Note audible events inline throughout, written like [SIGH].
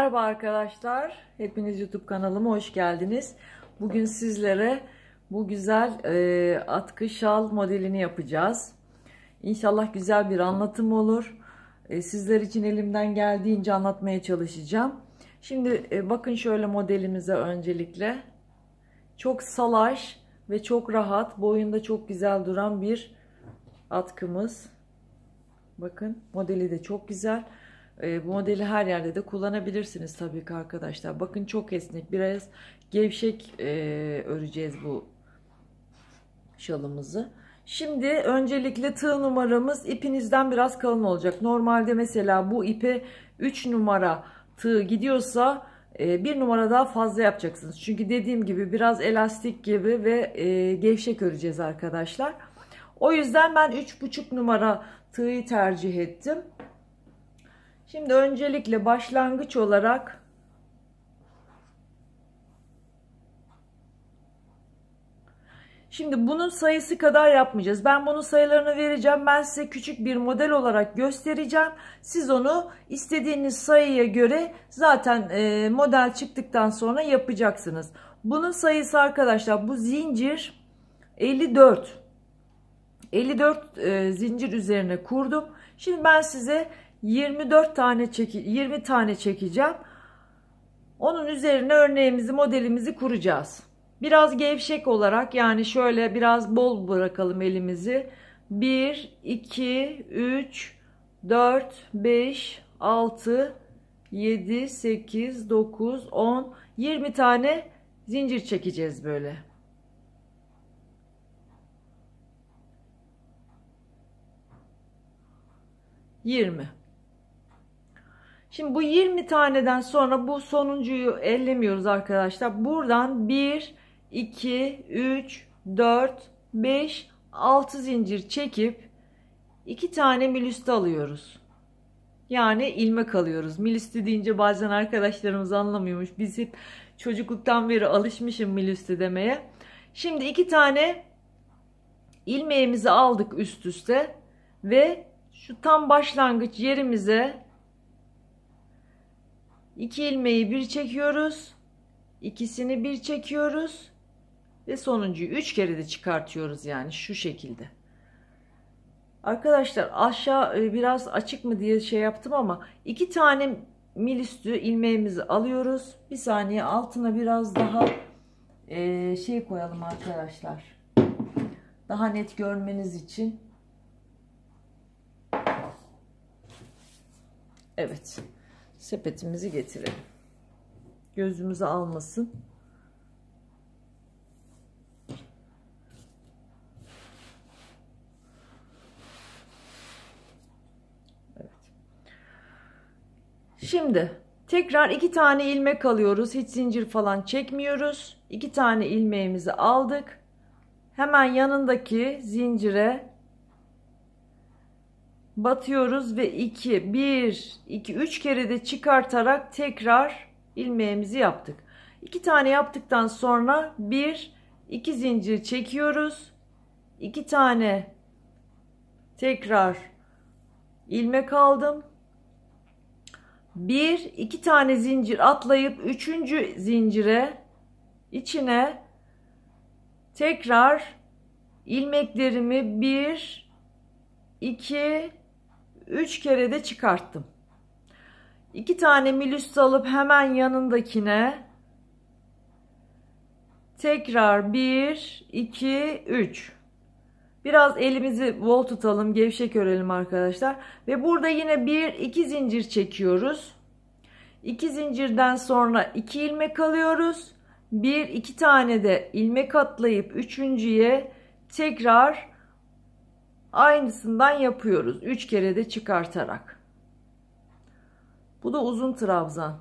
Merhaba arkadaşlar, hepiniz YouTube kanalıma hoş geldiniz. Bugün sizlere bu güzel e, atkı şal modelini yapacağız. İnşallah güzel bir anlatım olur. E, sizler için elimden geldiğince anlatmaya çalışacağım. Şimdi e, bakın şöyle modelimize öncelikle. Çok salaş ve çok rahat, boyunda çok güzel duran bir atkımız. Bakın modeli de çok güzel. Güzel ee, bu modeli her yerde de kullanabilirsiniz tabii ki arkadaşlar. Bakın çok esnek biraz gevşek e, öreceğiz bu şalımızı. Şimdi öncelikle tığ numaramız ipinizden biraz kalın olacak. Normalde mesela bu ipe 3 numara tığ gidiyorsa e, bir numara daha fazla yapacaksınız. Çünkü dediğim gibi biraz elastik gibi ve e, gevşek öreceğiz arkadaşlar. O yüzden ben 3,5 numara tığı tercih ettim. Şimdi öncelikle başlangıç olarak Şimdi bunun sayısı kadar yapmayacağız. Ben bunun sayılarını vereceğim. Ben size küçük bir model olarak göstereceğim. Siz onu istediğiniz sayıya göre zaten e, model çıktıktan sonra yapacaksınız. Bunun sayısı arkadaşlar bu zincir 54. 54 e, zincir üzerine kurdum. Şimdi ben size 24 tane çeki 20 tane çekeceğim. Onun üzerine örneğimizi modelimizi kuracağız. Biraz gevşek olarak yani şöyle biraz bol bırakalım elimizi. 1, 2, 3, 4, 5, 6, 7, 8, 9, 10, 20 tane zincir çekeceğiz böyle. Yirmi. Şimdi bu 20 taneden sonra bu sonuncuyu ellemiyoruz arkadaşlar. Buradan 1, 2, 3, 4, 5, 6 zincir çekip 2 tane milüste alıyoruz. Yani ilmek alıyoruz. Milüste deyince bazen arkadaşlarımız anlamıyormuş. Biz hep çocukluktan beri alışmışım milüste demeye. Şimdi 2 tane ilmeğimizi aldık üst üste ve şu tam başlangıç yerimize 2 ilmeği bir çekiyoruz. ikisini bir çekiyoruz. Ve sonuncuyu 3 kere de çıkartıyoruz yani şu şekilde. Arkadaşlar aşağı e, biraz açık mı diye şey yaptım ama iki tane mil üstü ilmeğimizi alıyoruz. Bir saniye altına biraz daha e, şey koyalım arkadaşlar. Daha net görmeniz için. Evet sepetimizi getirelim. Gözümüzü almasın. Evet. Şimdi tekrar iki tane ilmek alıyoruz. Hiç zincir falan çekmiyoruz. İki tane ilmeğimizi aldık. Hemen yanındaki zincire batıyoruz ve 2 1 2 3 kere de çıkartarak tekrar ilmeğimizi yaptık. 2 tane yaptıktan sonra 1 2 zincir çekiyoruz. 2 tane tekrar ilmek aldım. 1 2 tane zincir atlayıp 3. zincire içine tekrar ilmeklerimi 1 2 3 kere de çıkarttım. 2 tane milüs alıp hemen yanındakine tekrar 1 2 3 Biraz elimizi bol tutalım, gevşek örelim arkadaşlar. Ve burada yine 1 2 zincir çekiyoruz. 2 zincirden sonra 2 ilmek alıyoruz. 1 2 tane de ilmek atlayıp üçüncüye tekrar Aynısından yapıyoruz. 3 kere de çıkartarak. Bu da uzun trabzan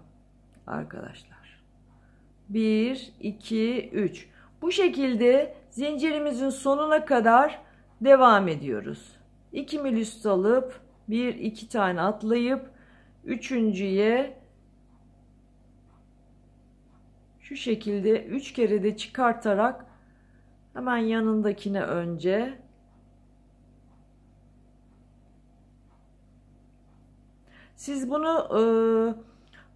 arkadaşlar. 1, 2, 3. Bu şekilde zincirimizin sonuna kadar devam ediyoruz. 2 mil üst alıp 1, 2 tane atlayıp üçüncüye şu şekilde 3 kere de çıkartarak hemen yanındakine önce Siz bunu e,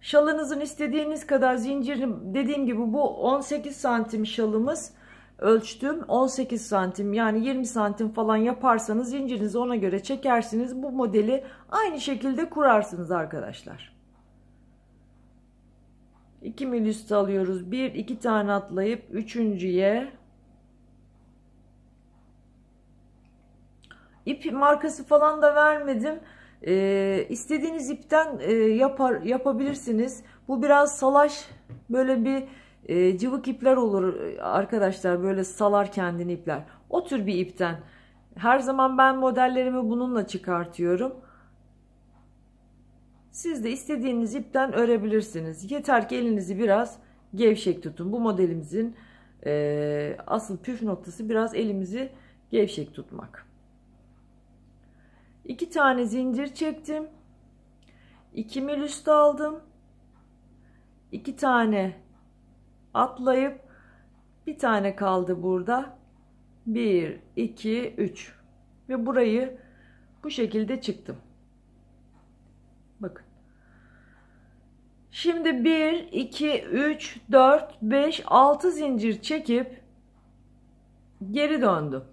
şalınızın istediğiniz kadar zincirin dediğim gibi bu 18 santim şalımız ölçtüm 18 santim yani 20 santim falan yaparsanız zincirinizi ona göre çekersiniz. Bu modeli aynı şekilde kurarsınız arkadaşlar. 2 mil üstü alıyoruz. 1 2 tane atlayıp üçüncüye ip markası falan da vermedim. E, istediğiniz ipten e, yapar, yapabilirsiniz. Bu biraz salaş böyle bir e, cıvık ipler olur e, arkadaşlar böyle salar kendini ipler. O tür bir ipten. Her zaman ben modellerimi bununla çıkartıyorum. Siz de istediğiniz ipten örebilirsiniz. Yeter ki elinizi biraz gevşek tutun. Bu modelimizin e, asıl püf noktası biraz elimizi gevşek tutmak. 2 tane zincir çektim. 2 mil üst aldım. 2 tane atlayıp bir tane kaldı burada. 1 2 3 ve burayı bu şekilde çıktım. Bakın. Şimdi 1 2 3 4 5 6 zincir çekip geri döndüm.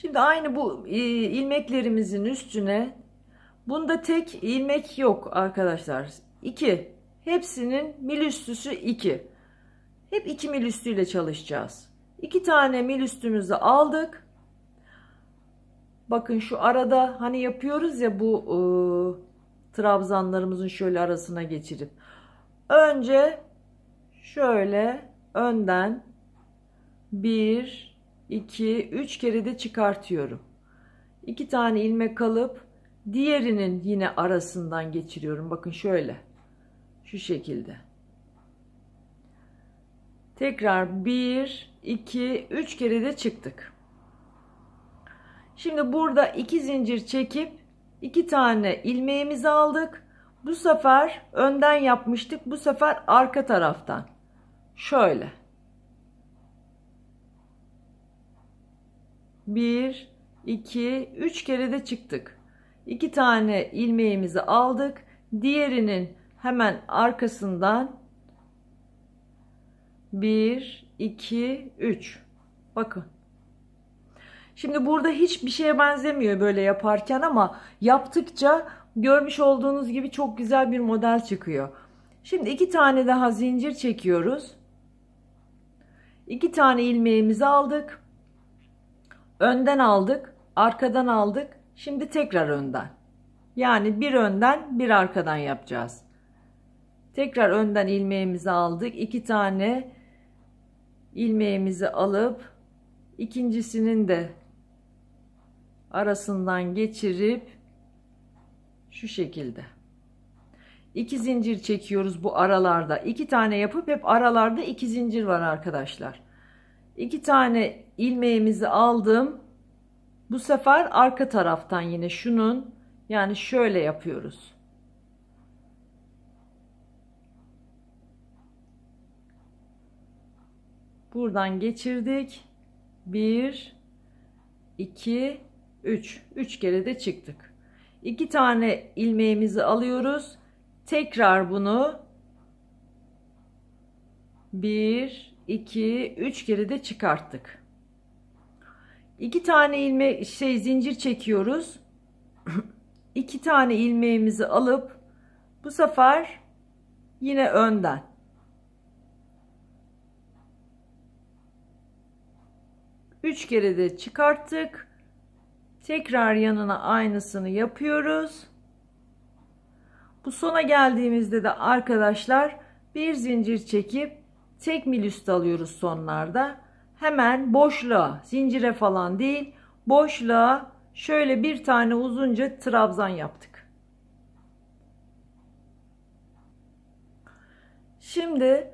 Şimdi aynı bu e, ilmeklerimizin üstüne bunda tek ilmek yok arkadaşlar. 2. Hepsinin mil üstüsü 2. Hep 2 mil üstüyle çalışacağız. 2 tane mil üstümüzü aldık. Bakın şu arada hani yapıyoruz ya bu ıı, trabzanlarımızın şöyle arasına geçirip. Önce şöyle önden 1 2, 3 kere de çıkartıyorum. 2 tane ilmek alıp diğerinin yine arasından geçiriyorum. Bakın şöyle. Şu şekilde. Tekrar 1, 2, 3 kere de çıktık. Şimdi burada 2 zincir çekip 2 tane ilmeğimizi aldık. Bu sefer önden yapmıştık. Bu sefer arka taraftan. Şöyle. 1, 2, 3 kere de çıktık. 2 tane ilmeğimizi aldık. Diğerinin hemen arkasından 1, 2, 3. Bakın. Şimdi burada hiçbir şeye benzemiyor böyle yaparken ama yaptıkça görmüş olduğunuz gibi çok güzel bir model çıkıyor. Şimdi iki tane daha zincir çekiyoruz. İki tane ilmeğimizi aldık. Önden aldık, arkadan aldık, şimdi tekrar önden. Yani bir önden bir arkadan yapacağız. Tekrar önden ilmeğimizi aldık. iki tane ilmeğimizi alıp ikincisinin de arasından geçirip şu şekilde. İki zincir çekiyoruz bu aralarda. İki tane yapıp hep aralarda iki zincir var arkadaşlar. İki tane ilmeğimizi aldım. Bu sefer arka taraftan yine şunun yani şöyle yapıyoruz. Buradan geçirdik. 1 2 3 3 kere de çıktık. 2 tane ilmeğimizi alıyoruz. Tekrar bunu 1 2 3 kere de çıkarttık. İki tane ilme şey zincir çekiyoruz. [CLEARS THROAT] iki tane ilmeğimizi alıp bu sefer yine önden. Üç kere de çıkarttık. Tekrar yanına aynısını yapıyoruz. Bu sona geldiğimizde de arkadaşlar bir zincir çekip tek mil üst alıyoruz sonlarda hemen boşluğa, zincire falan değil, boşluğa şöyle bir tane uzunca trabzan yaptık. Şimdi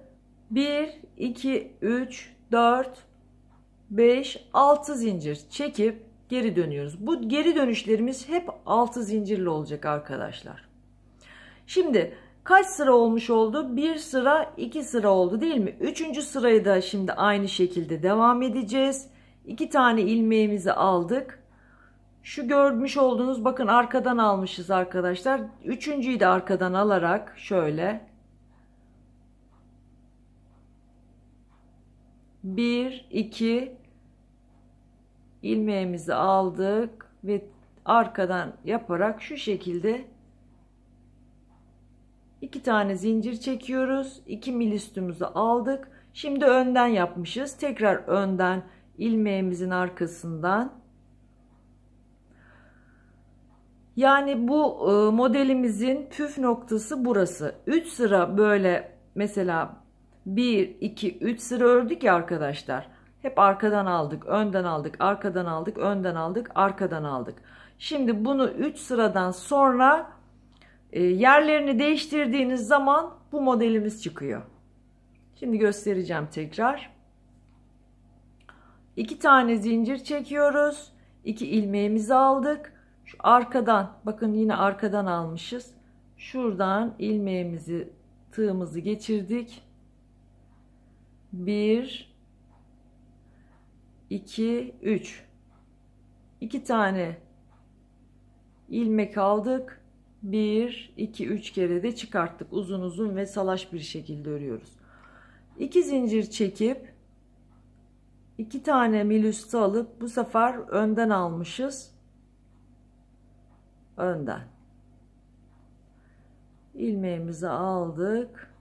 1, 2, 3, 4, 5, 6 zincir çekip geri dönüyoruz. Bu geri dönüşlerimiz hep 6 zincirli olacak arkadaşlar. Şimdi kaç sıra olmuş oldu? Bir sıra, iki sıra oldu değil mi? Üçüncü sırayı da şimdi aynı şekilde devam edeceğiz. İki tane ilmeğimizi aldık. Şu görmüş olduğunuz bakın arkadan almışız arkadaşlar. Üçüncüyü de arkadan alarak şöyle. Bir, iki ilmeğimizi aldık ve arkadan yaparak şu şekilde 2 tane zincir çekiyoruz. 2 milistümüzü aldık. Şimdi önden yapmışız. Tekrar önden ilmeğimizin arkasından. Yani bu e, modelimizin püf noktası burası. 3 sıra böyle mesela 1, 2, 3 sıra ördük ya arkadaşlar. Hep arkadan aldık, önden aldık, arkadan aldık, önden aldık, arkadan aldık. Şimdi bunu 3 sıradan sonra ee, yerlerini değiştirdiğiniz zaman bu modelimiz çıkıyor. Şimdi göstereceğim tekrar. İki tane zincir çekiyoruz. İki ilmeğimizi aldık. Şu arkadan bakın yine arkadan almışız. Şuradan ilmeğimizi tığımızı geçirdik. Bir, iki, üç. İki tane ilmek aldık. 1, 2, 3 kere de çıkarttık. Uzun uzun ve salaş bir şekilde örüyoruz. 2 zincir çekip iki tane mil üstü alıp bu sefer önden almışız. Önden. Ilmeğimizi aldık.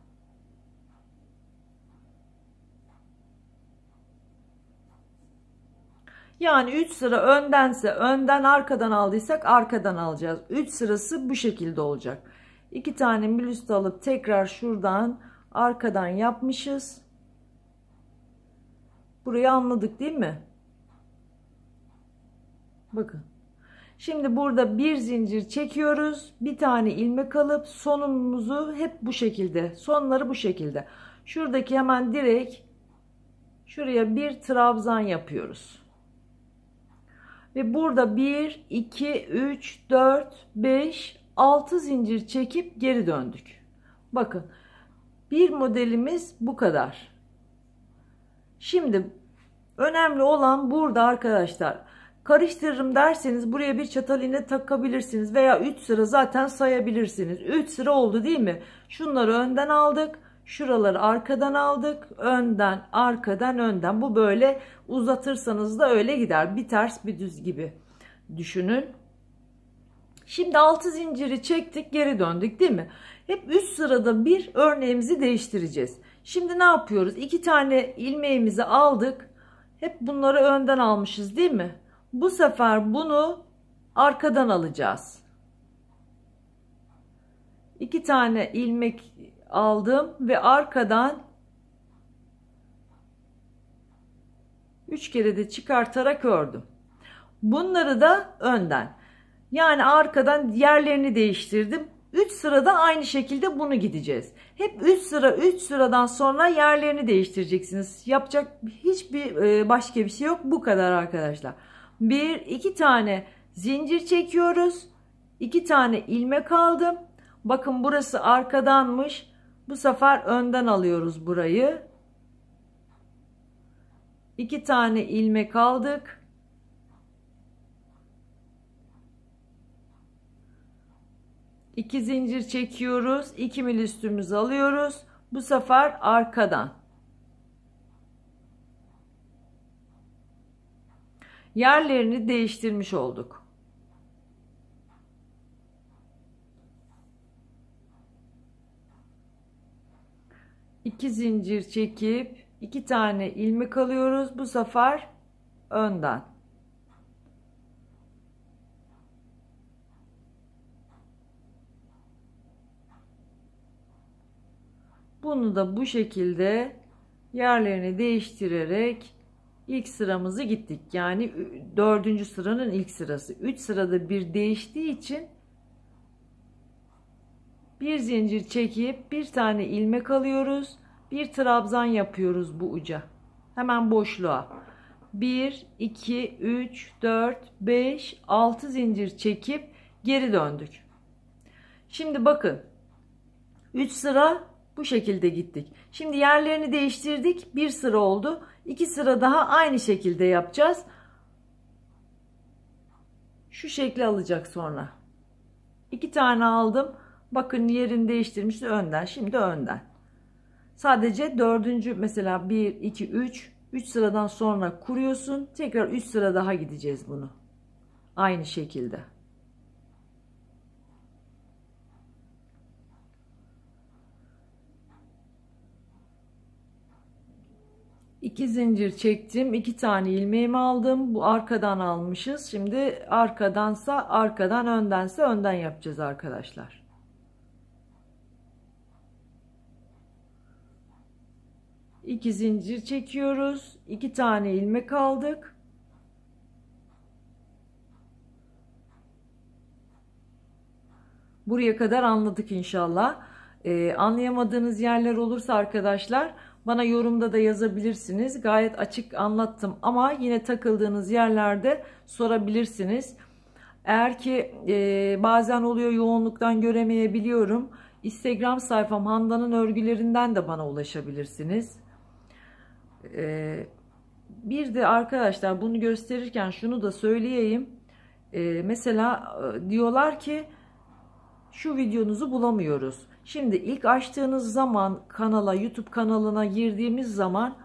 Yani 3 sıra öndense önden arkadan aldıysak arkadan alacağız. 3 sırası bu şekilde olacak. 2 tane milüst alıp tekrar şuradan arkadan yapmışız. Burayı anladık değil mi? Bakın. Şimdi burada bir zincir çekiyoruz. Bir tane ilmek alıp sonumuzu hep bu şekilde. Sonları bu şekilde. Şuradaki hemen direkt şuraya bir trabzan yapıyoruz. Ve burada 1, 2, 3, 4, 5, 6 zincir çekip geri döndük. Bakın bir modelimiz bu kadar. Şimdi önemli olan burada arkadaşlar karıştırırım derseniz buraya bir çatal iğne takabilirsiniz veya 3 sıra zaten sayabilirsiniz. 3 sıra oldu değil mi? Şunları önden aldık. Şuraları arkadan aldık. Önden, arkadan, önden. Bu böyle uzatırsanız da öyle gider. Bir ters bir düz gibi düşünün. Şimdi 6 zinciri çektik geri döndük değil mi? Hep üst sırada bir örneğimizi değiştireceğiz. Şimdi ne yapıyoruz? 2 tane ilmeğimizi aldık. Hep bunları önden almışız değil mi? Bu sefer bunu arkadan alacağız. 2 tane ilmek aldım ve arkadan 3 kere de çıkartarak ördüm. Bunları da önden yani arkadan yerlerini değiştirdim. 3 sırada aynı şekilde bunu gideceğiz. Hep 3 sıra 3 sıradan sonra yerlerini değiştireceksiniz. Yapacak hiçbir e, başka bir şey yok. Bu kadar arkadaşlar. 1 2 tane zincir çekiyoruz. 2 tane ilmek aldım. Bakın burası arkadanmış. Bu sefer önden alıyoruz burayı. 2 tane ilmek aldık. İki zincir çekiyoruz. 2 mil üstümüzü alıyoruz. Bu sefer arkadan. Yerlerini değiştirmiş olduk. 2 zincir çekip 2 tane ilmek alıyoruz bu sefer önden bunu da bu şekilde yerlerini değiştirerek ilk sıramızı gittik yani dördüncü sıranın ilk sırası 3 sırada bir değiştiği için bir zincir çekip bir tane ilmek alıyoruz. Bir trabzan yapıyoruz bu uca. Hemen boşluğa. 1, 2, 3, 4, 5, 6 zincir çekip geri döndük. Şimdi bakın. 3 sıra bu şekilde gittik. Şimdi yerlerini değiştirdik. Bir sıra oldu. İki sıra daha aynı şekilde yapacağız. Şu şekli alacak sonra. İki tane aldım. Bakın yerini değiştirmiş önden. Şimdi önden. Sadece dördüncü mesela 1, 2, 3. 3 sıradan sonra kuruyorsun. Tekrar 3 sıra daha gideceğiz bunu. Aynı şekilde. İki zincir çektim. iki tane ilmeğimi aldım. Bu arkadan almışız. Şimdi arkadansa arkadan öndense önden yapacağız arkadaşlar. 2 zincir çekiyoruz. 2 tane ilmek aldık. Buraya kadar anladık inşallah. Ee, anlayamadığınız yerler olursa arkadaşlar bana yorumda da yazabilirsiniz. Gayet açık anlattım ama yine takıldığınız yerlerde sorabilirsiniz. Eğer ki e, bazen oluyor yoğunluktan göremeyebiliyorum. Instagram sayfam Handan'ın örgülerinden de bana ulaşabilirsiniz. E, bir de arkadaşlar bunu gösterirken şunu da söyleyeyim. Ee, e, mesela diyorlar ki şu videonuzu bulamıyoruz. Şimdi ilk açtığınız zaman kanala YouTube kanalına girdiğimiz zaman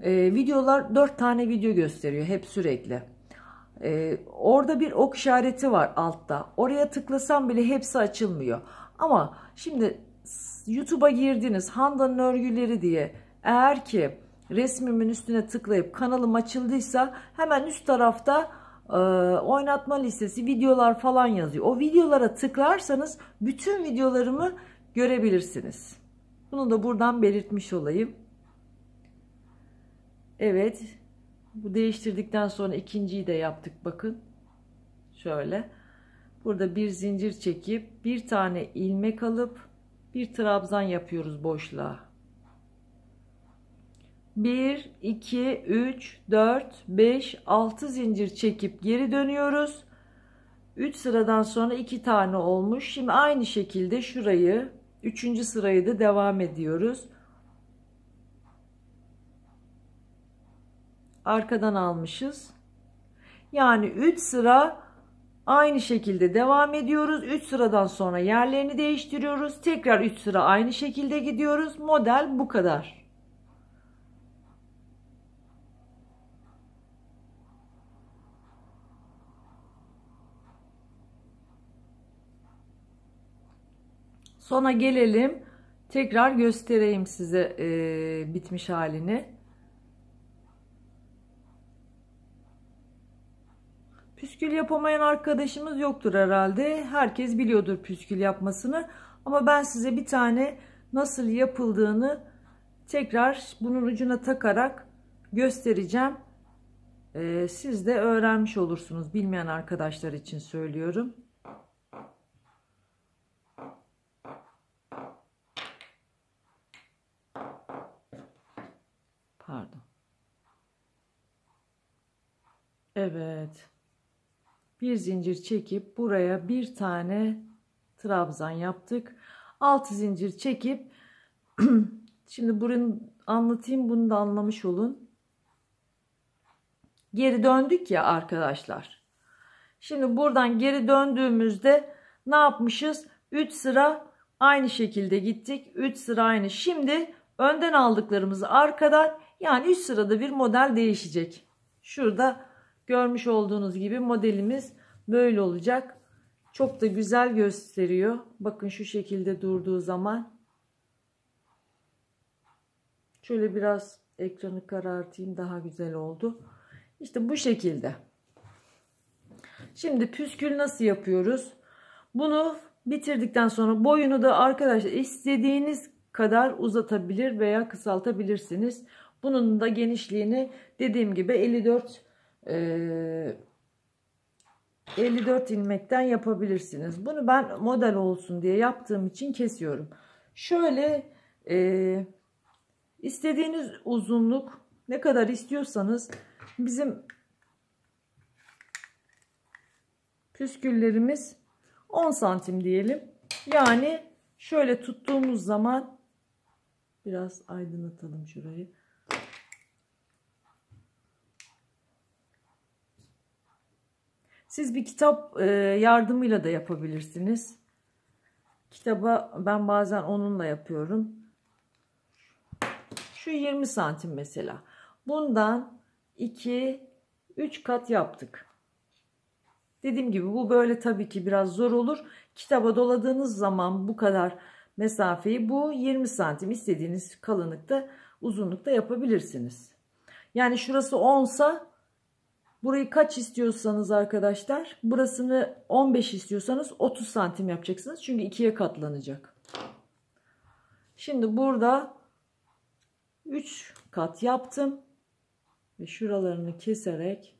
e, videolar 4 tane video gösteriyor hep sürekli. E, orada bir ok işareti var altta. Oraya tıklasam bile hepsi açılmıyor. Ama şimdi YouTube'a girdiniz Handa'nın örgüleri diye eğer ki resmimin üstüne tıklayıp kanalım açıldıysa hemen üst tarafta e, oynatma listesi videolar falan yazıyor. O videolara tıklarsanız bütün videolarımı görebilirsiniz. Bunu da buradan belirtmiş olayım. Evet. Bu değiştirdikten sonra ikinciyi de yaptık bakın. Şöyle. Burada bir zincir çekip bir tane ilmek alıp bir trabzan yapıyoruz boşluğa. 1, 2, 3, 4, 5, 6 zincir çekip geri dönüyoruz. 3 sıradan sonra 2 tane olmuş. Şimdi aynı şekilde şurayı 3. sırayı da devam ediyoruz. Arkadan almışız. Yani 3 sıra aynı şekilde devam ediyoruz. 3 sıradan sonra yerlerini değiştiriyoruz. Tekrar 3 sıra aynı şekilde gidiyoruz. Model bu kadar. Sonra gelelim tekrar göstereyim size e, bitmiş halini. Püskül yapamayan arkadaşımız yoktur herhalde. Herkes biliyordur püskül yapmasını. Ama ben size bir tane nasıl yapıldığını tekrar bunun ucuna takarak göstereceğim. Ee, siz de öğrenmiş olursunuz. Bilmeyen arkadaşlar için söylüyorum. Pardon. Evet. Bir zincir çekip buraya bir tane trabzan yaptık. Altı zincir çekip [CLEARS THROAT] şimdi burun anlatayım bunu da anlamış olun. Geri döndük ya arkadaşlar. Şimdi buradan geri döndüğümüzde ne yapmışız? 3 sıra aynı şekilde gittik. 3 sıra aynı. Şimdi önden aldıklarımızı arkadan yani 3 sırada bir model değişecek. Şurada görmüş olduğunuz gibi modelimiz böyle olacak. Çok da güzel gösteriyor. Bakın şu şekilde durduğu zaman. Şöyle biraz ekranı karartayım daha güzel oldu. İşte bu şekilde. Şimdi püskül nasıl yapıyoruz? Bunu bitirdikten sonra boyunu da arkadaşlar istediğiniz kadar uzatabilir veya kısaltabilirsiniz. Bunun da genişliğini dediğim gibi 54 e, 54 ilmekten yapabilirsiniz. Bunu ben model olsun diye yaptığım için kesiyorum. Şöyle e, istediğiniz uzunluk ne kadar istiyorsanız bizim püsküllerimiz 10 santim diyelim. Yani şöyle tuttuğumuz zaman biraz aydınlatalım şurayı. Siz bir kitap e, yardımıyla da yapabilirsiniz. Kitaba ben bazen onunla yapıyorum. Şu 20 santim mesela. Bundan 2, 3 kat yaptık. Dediğim gibi bu böyle tabii ki biraz zor olur. Kitaba doladığınız zaman bu kadar mesafeyi bu 20 santim istediğiniz kalınlıkta uzunlukta yapabilirsiniz. Yani şurası 10 sa Burayı kaç istiyorsanız arkadaşlar burasını 15 istiyorsanız 30 santim yapacaksınız. Çünkü ikiye katlanacak. Şimdi burada 3 kat yaptım. Ve şuralarını keserek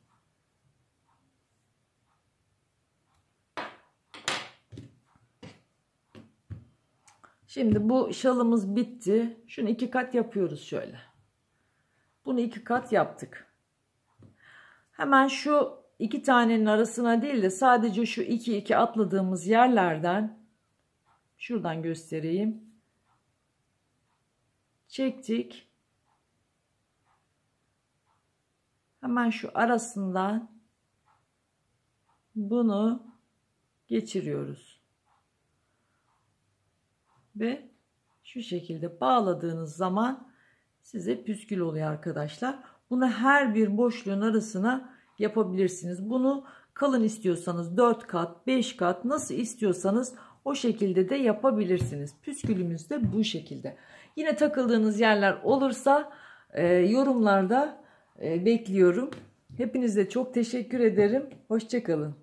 Şimdi bu şalımız bitti. Şunu iki kat yapıyoruz şöyle. Bunu iki kat yaptık. Hemen şu iki tanenin arasına değil de sadece şu iki iki atladığımız yerlerden şuradan göstereyim. Çektik. Hemen şu arasından bunu geçiriyoruz. Ve şu şekilde bağladığınız zaman size püskül oluyor arkadaşlar. Bunu her bir boşluğun arasına yapabilirsiniz. Bunu kalın istiyorsanız 4 kat 5 kat nasıl istiyorsanız o şekilde de yapabilirsiniz. Püskülümüz de bu şekilde. Yine takıldığınız yerler olursa e, yorumlarda e, bekliyorum. Hepinize çok teşekkür ederim. Hoşçakalın.